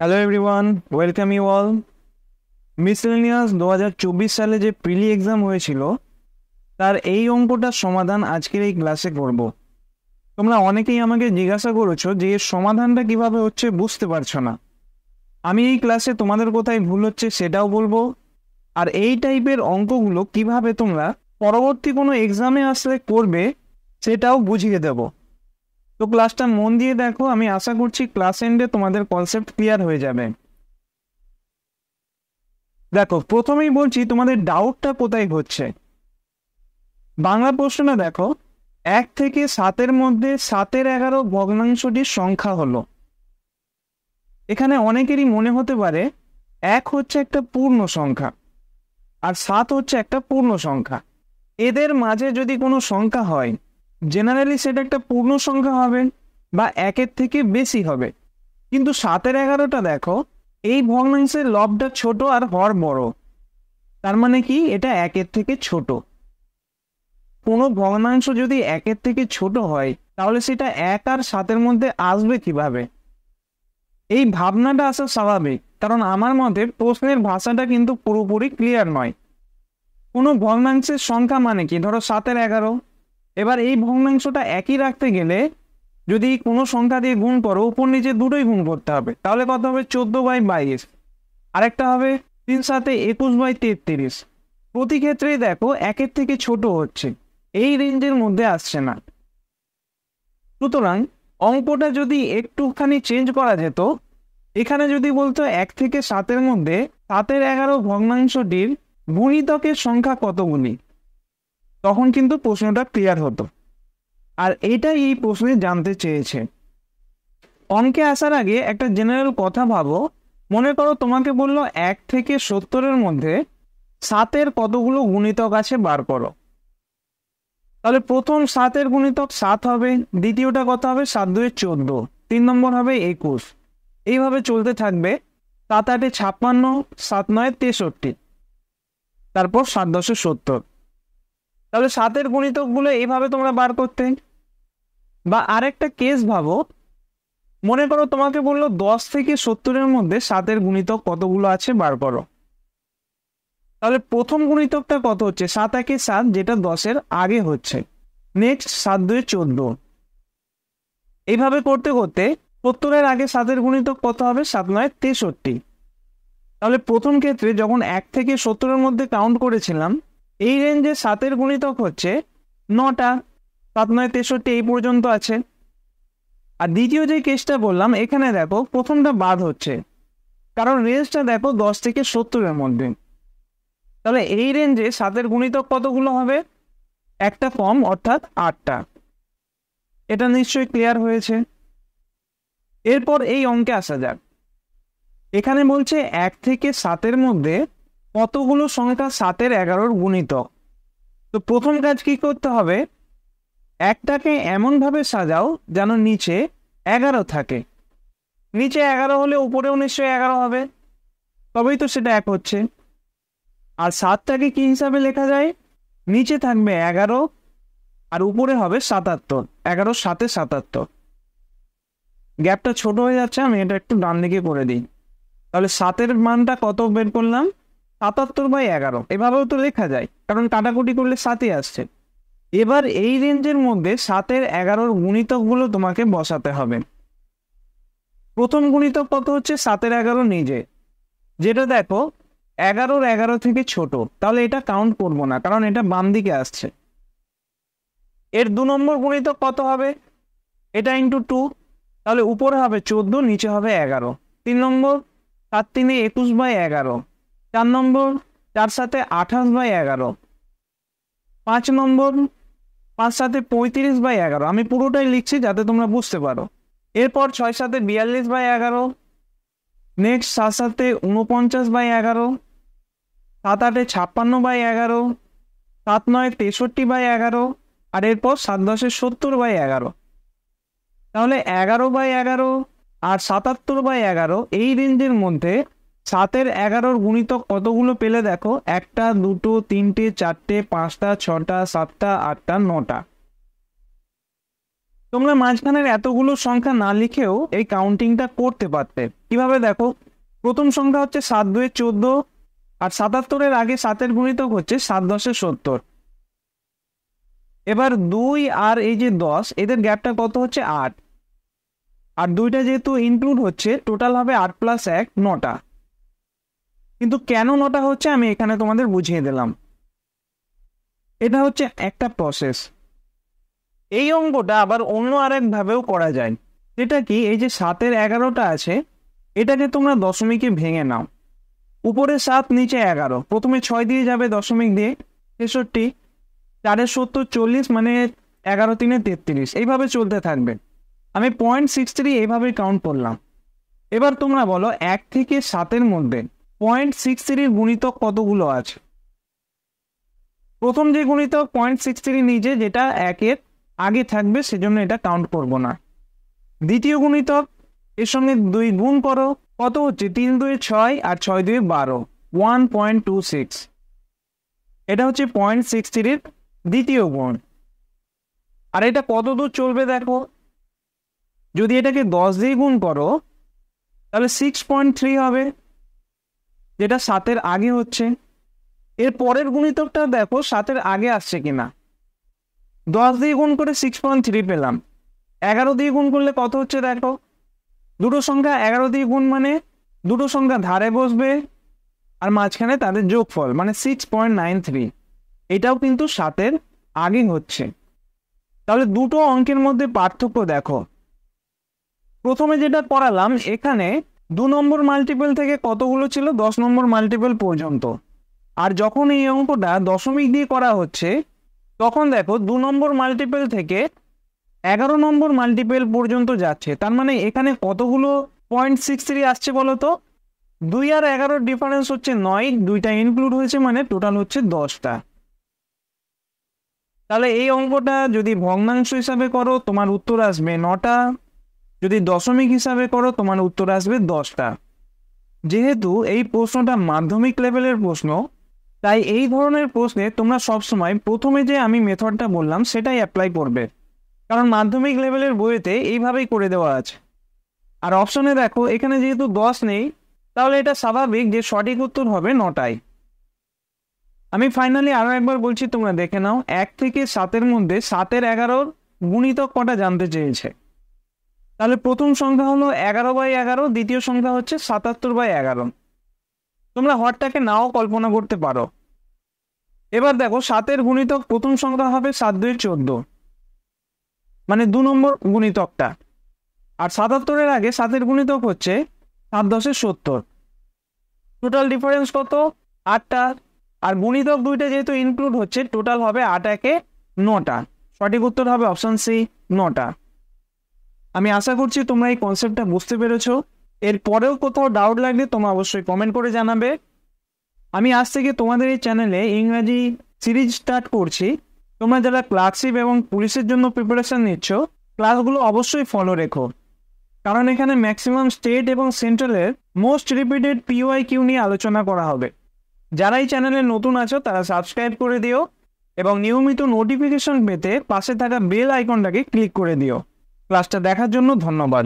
hello everyone welcome you all miscellaneous দু হাজার চব্বিশ সালে যে প্রিলি এক্সাম হয়েছিল তার এই অঙ্কটার সমাধান আজকের এই ক্লাসে করব তোমরা অনেকেই আমাকে জিজ্ঞাসা করেছো যে এর সমাধানটা কিভাবে হচ্ছে বুঝতে পারছো না আমি এই ক্লাসে তোমাদের কোথায় ভুল হচ্ছে সেটাও বলবো আর এই টাইপের অঙ্কগুলো কিভাবে তোমরা পরবর্তী কোনো এক্সামে আসলে করবে সেটাও বুঝিয়ে দেবো তো ক্লাসটা মন দিয়ে দেখো আমি আশা করছি ক্লাস এন্ডে তোমাদের কনসেপ্ট ক্লিয়ার হয়ে যাবে দেখো প্রথমেই বলছি তোমাদের ডাউটটা কোথায় হচ্ছে বাংলা প্রশ্নটা দেখো এক থেকে সাতের মধ্যে সাতের এগারো ভগ্নাংশটির সংখ্যা হলো এখানে অনেকেরই মনে হতে পারে এক হচ্ছে একটা পূর্ণ সংখ্যা আর সাত হচ্ছে একটা পূর্ণ সংখ্যা এদের মাঝে যদি কোনো সংখ্যা হয় জেনারেলি সেটা একটা পূর্ণ সংখ্যা হবে বা একের থেকে বেশি হবে কিন্তু সাতের এগারোটা দেখো এই ভগ্নাংশের লবটা ছোট আর হর বড় তার মানে কি এটা একের থেকে ছোট কোনো ভগ্নাংশ যদি একের থেকে ছোট হয় তাহলে সেটা এক আর সাতের মধ্যে আসবে কিভাবে এই ভাবনাটা আসা স্বাভাবিক কারণ আমার মতে প্রশ্নের ভাষাটা কিন্তু পুরোপুরি ক্লিয়ার নয় কোনো ভগ্নাংশের সংখ্যা মানে কি ধরো সাতের এগারো এবার এই ভগ্নাংশটা একই রাখতে গেলে যদি কোনো সংখ্যা দিয়ে গুণ করো উপর নিচে দুটোই গুণ করতে হবে তাহলে কত হবে চোদ্দ বাই বাইশ আরেকটা হবে তিন সাথে একুশ বাই তেত্রিশ প্রতি ক্ষেত্রেই দেখো একের থেকে ছোট হচ্ছে এই রেঞ্জের মধ্যে আসছে না সুতরাং অঙ্কটা যদি একটুখানি চেঞ্জ করা যেত এখানে যদি বলতো এক থেকে সাতের মধ্যে সাতের এগারো ভগ্নাংশটির গুণিতকের সংখ্যা কতগুলি তখন কিন্তু প্রশ্নটা ক্লিয়ার হতো আর এটাই এই প্রশ্নে জানতে চেয়েছে অঙ্কে আসার আগে একটা জেনারেল কথা ভাবো মনে করো তোমাকে বললো এক থেকে সত্তরের মধ্যে সাতের কতগুলো গুণিতক আছে বার করো তাহলে প্রথম সাতের গুণিতক সাত হবে দ্বিতীয়টা কত হবে সাত দুয়ে চোদ্দ তিন নম্বর হবে একুশ এইভাবে চলতে থাকবে সাত আটে ছাপ্পান্ন সাত নয় তেষট্টি তারপর সাত দশে সত্তর তাহলে সাতের গুণিতকগুলো এইভাবে তোমরা বার করতে বা আরেকটা কেস ভাবো মনে করো তোমাকে বললো দশ থেকে সত্তরের মধ্যে সাতের গুণিতক কতগুলো আছে বার করো তাহলে প্রথম গুণিতকটা কত হচ্ছে সাত একে সাত যেটা দশের আগে হচ্ছে নেক্সট সাত দুই চোদ্দ এইভাবে করতে করতে সত্তরের আগে সাতের গুণিতক কত হবে সাত নয় তেষট্টি তাহলে প্রথম ক্ষেত্রে যখন এক থেকে সত্তরের মধ্যে কাউন্ট করেছিলাম এই রেঞ্জে সাতের গুণিতক হচ্ছে নটা সাত নয় তেষট্টি এই পর্যন্ত আছে আর দ্বিতীয় যে কেসটা বললাম এখানে দেখো প্রথমটা বাদ হচ্ছে কারণ রেঞ্জটা দেখো দশ থেকে সত্তরের মধ্যে তাহলে এই রেঞ্জে সাতের গুণিতক কতগুলো হবে একটা কম অর্থাৎ আটটা এটা নিশ্চয়ই ক্লিয়ার হয়েছে এরপর এই অঙ্কে আসা যাক এখানে বলছে এক থেকে সাতের মধ্যে কতগুলো সংখ্যা সাতের এগারোর গুণিতক তো প্রথম কাজ কি করতে হবে একটাকে এমনভাবে সাজাও যেন নিচে এগারো থাকে নিচে এগারো হলে উপরেও নিশ্চয়ই এগারো হবে তবেই তো সেটা এক হচ্ছে আর সাতটাকে কি হিসাবে লেখা যায় নিচে থাকবে এগারো আর উপরে হবে সাতাত্তর এগারো সাতে সাতাত্তর গ্যাপটা ছোট হয়ে যাচ্ছে আমি এটা একটু ডান দিকে করে দিই তাহলে সাতের মানটা কত বের করলাম সাতাত্তর বাই এগারো এভাবেও তো লেখা যায় কারণ কাটাকুটি করলে সাতে আসছে এবার এই রেঞ্জের মধ্যে সাতের এগারোর গুণিতকগুলো তোমাকে বসাতে হবে প্রথম গুণিতক কত হচ্ছে সাতের এগারো নিজে যেটা দেখো এগারোর এগারো থেকে ছোট তাহলে এটা কাউন্ট করবো না কারণ এটা বাম দিকে আসছে এর দু নম্বর গুণিতক কত হবে এটা ইন্টু টু তাহলে উপরে হবে চোদ্দো নিচে হবে এগারো তিন নম্বর সাত তিনে একুশ বাই এগারো চার নম্বর চার সাথে আঠাশ বাই এগারো পাঁচ নম্বর পাঁচ সাথে পঁয়ত্রিশ বাই এগারো আমি পুরোটাই লিখছি যাতে তোমরা বুঝতে পারো এরপর ছয় সাথে বিয়াল্লিশ বাই এগারো নেক্সট সাত সাথে উনপঞ্চাশ বাই এগারো সাত আটে ছাপ্পান্ন বাই এগারো সাত নয় তেষট্টি বাই এগারো আর এরপর সাত দশে সত্তর বাই এগারো তাহলে এগারো বাই এগারো আর সাতাত্তর বাই এগারো এই রেঞ্জের মধ্যে সাতের এগারোর গুণিতক কতগুলো পেলে দেখো একটা দুটো তিনটে চারটে পাঁচটা ছটা সাতটা আটটা নটা তোমরা মাঝখানের এতগুলো সংখ্যা না লিখেও এই কাউন্টিংটা করতে পারতে কিভাবে দেখো প্রথম সংখ্যা হচ্ছে সাত দুয়ে চোদ্দ আর সাতাত্তরের আগে সাতের গুণিতক হচ্ছে সাত দশে সত্তর এবার দুই আর এই যে দশ এদের গ্যাপটা কত হচ্ছে আট আর দুইটা যেহেতু ইনক্লুড হচ্ছে টোটাল হবে আট প্লাস এক নটা কিন্তু কেন নটা হচ্ছে আমি এখানে তোমাদের বুঝিয়ে দিলাম এটা হচ্ছে একটা প্রসেস এই অঙ্গটা আবার অন্য আরেকভাবেও করা যায় যেটা কি এই যে সাতের এগারোটা আছে এটাকে তোমরা দশমিকে ভেঙে নাও উপরে সাত নিচে এগারো প্রথমে ছয় দিয়ে যাবে দশমিক দিয়ে তেষট্টি চারের সত্তর চল্লিশ মানে এগারো তিনে তেত্রিশ এইভাবে চলতে থাকবে আমি পয়েন্ট সিক্স থ্রি এইভাবেই কাউন্ট করলাম এবার তোমরা বলো এক থেকে সাতের মধ্যে পয়েন্ট সিক্স থ্রির গুণিতক কতগুলো আছে প্রথম যে গুণিতক পয়েন্ট সিক্স থ্রি নিজে যেটা একের আগে থাকবে সেজন্য এটা কাউন্ট করব না দ্বিতীয় গুণিতক এর সঙ্গে দুই গুণ করো কত হচ্ছে তিন দুই ছয় আর ছয় দুই বারো ওয়ান পয়েন্ট টু সিক্স এটা হচ্ছে পয়েন্ট সিক্স থ্রির দ্বিতীয় গুণ আর এটা কত দূর চলবে দেখো যদি এটাকে দশ দিয়ে গুণ করো তাহলে সিক্স পয়েন্ট থ্রি হবে যেটা সাতের আগে হচ্ছে এর পরের গুণিতকটা দেখো সাতের আগে আসছে কিনা দশ দিয়ে গুণ করে সিক্স পয়েন্ট থ্রি পেলাম এগারো দিয়ে গুণ করলে কত হচ্ছে দেখো দুটো সংখ্যা এগারো দিয়ে গুণ মানে দুটো সংখ্যা ধারে বসবে আর মাঝখানে তাদের যোগফল মানে সিক্স পয়েন্ট নাইন থ্রি এটাও কিন্তু সাতের আগে হচ্ছে তাহলে দুটো অঙ্কের মধ্যে পার্থক্য দেখো প্রথমে যেটা পড়ালাম এখানে দু নম্বর মাল্টিপেল থেকে কতগুলো ছিল দশ নম্বর মাল্টিপেল পর্যন্ত আর যখন এই অঙ্কটা দশমিক দিয়ে করা হচ্ছে তখন দেখো দু নম্বর মাল্টিপেল থেকে এগারো নম্বর মাল্টিপেল পর্যন্ত যাচ্ছে তার মানে এখানে কতগুলো পয়েন্ট সিক্স থ্রি আসছে বলো তো দুই আর এগারোর ডিফারেন্স হচ্ছে নয় দুইটা ইনক্লুড হয়েছে মানে টোটাল হচ্ছে দশটা তাহলে এই অঙ্কটা যদি ভগ্নাংশ হিসাবে করো তোমার উত্তর আসবে নটা যদি দশমিক হিসাবে করো তোমার উত্তর আসবে দশটা যেহেতু এই প্রশ্নটা মাধ্যমিক লেভেলের প্রশ্ন তাই এই ধরনের প্রশ্নে তোমরা সবসময় প্রথমে যে আমি মেথডটা বললাম সেটাই অ্যাপ্লাই করবে কারণ মাধ্যমিক লেভেলের বইয়েতে এইভাবেই করে দেওয়া আছে আর অপশনে দেখো এখানে যেহেতু দশ নেই তাহলে এটা স্বাভাবিক যে সঠিক উত্তর হবে নটায় আমি ফাইনালি আরও একবার বলছি তোমরা দেখে নাও এক থেকে সাতের মধ্যে সাতের এগারোর গুণিতক কটা জানতে চেয়েছে তাহলে প্রথম সংখ্যা হলো এগারো বাই এগারো দ্বিতীয় সংখ্যা হচ্ছে সাতাত্তর বাই এগারো তোমরা হরটাকে নাও কল্পনা করতে পারো এবার দেখো সাতের গুণিতক প্রথম সংখ্যা হবে সাত দুই চোদ্দ মানে দু নম্বর গুণিতকটা আর সাতাত্তরের আগে সাতের গুণিতক হচ্ছে সাত দশের সত্তর টোটাল ডিফারেন্স কত আটটা আর গুণিতক দুইটা যেহেতু ইনক্লুড হচ্ছে টোটাল হবে আট একে নটা সঠিক উত্তর হবে অপশান সি নটা আমি আশা করছি তোমরা এই কনসেপ্টটা বুঝতে পেরেছো এর পরেও কোথাও ডাউট লাগলে তোমরা অবশ্যই কমেন্ট করে জানাবে আমি আজ থেকে তোমাদের এই চ্যানেলে ইংরাজি সিরিজ স্টার্ট করছি তোমরা যারা ক্লার্কশিপ এবং পুলিশের জন্য প্রিপারেশান নিচ্ছ ক্লাসগুলো অবশ্যই ফলো রেখো কারণ এখানে ম্যাক্সিমাম স্টেট এবং সেন্ট্রালের মোস্ট রিপিটেড পিওয়াই কিউ নিয়ে আলোচনা করা হবে যারা এই চ্যানেলে নতুন আছো তারা সাবস্ক্রাইব করে দিও এবং নিয়মিত নোটিফিকেশন পেতে পাশে থাকা বেল আইকনটাকে ক্লিক করে দিও ক্লাসটা দেখার জন্য ধন্যবাদ